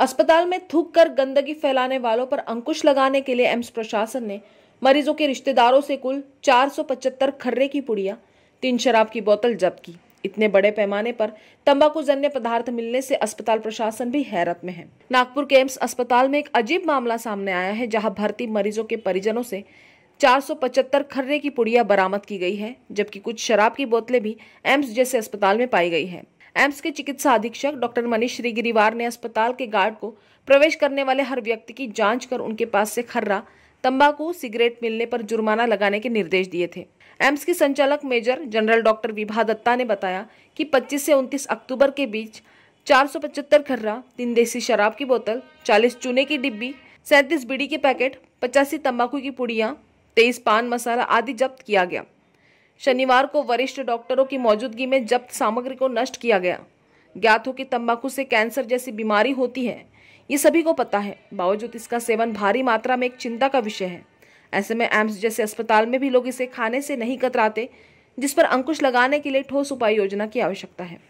अस्पताल में थूक कर गंदगी फैलाने वालों पर अंकुश लगाने के लिए एम्स प्रशासन ने मरीजों के रिश्तेदारों से कुल 475 खर्रे की पुड़िया तीन शराब की बोतल जब्त की इतने बड़े पैमाने पर तंबाकू जन्य पदार्थ मिलने से अस्पताल प्रशासन भी हैरत में है नागपुर के एम्स अस्पताल में एक अजीब मामला सामने आया है जहां भर्ती मरीजों के परिजनों से 475 खर्रे की पुड़िया बरामद की गई है जबकि कुछ शराब की बोतलें भी एम्स जैसे अस्पताल में पाई गई है एम्स के चिकित्सा अधीक्षक डॉक्टर मनीष श्री ने अस्पताल के गार्ड को प्रवेश करने वाले हर व्यक्ति की जांच कर उनके पास से खर्रा तंबाकू सिगरेट मिलने पर जुर्माना लगाने के निर्देश दिए थे एम्स के संचालक major general doctor Vibha Datta ने बताया कि 25 से 29 अक्टूबर के बीच 475 खर्रा तीन देसी शराब की बोतल 40 चूने की डिब्बी सैतीस बीड़ी के पैकेट पचासी तंबाकू की पुड़िया तेईस पान मसाला आदि जब्त किया गया शनिवार को वरिष्ठ डॉक्टरों की मौजूदगी में जब्त सामग्री को नष्ट किया गया ज्ञात हो कि तंबाकू से कैंसर जैसी बीमारी होती है ये सभी को पता है बावजूद इसका सेवन भारी मात्रा में एक चिंता का विषय है ऐसे में एम्स जैसे अस्पताल में भी लोग इसे खाने से नहीं कतराते जिस पर अंकुश लगाने के लिए ठोस उपाय योजना की आवश्यकता है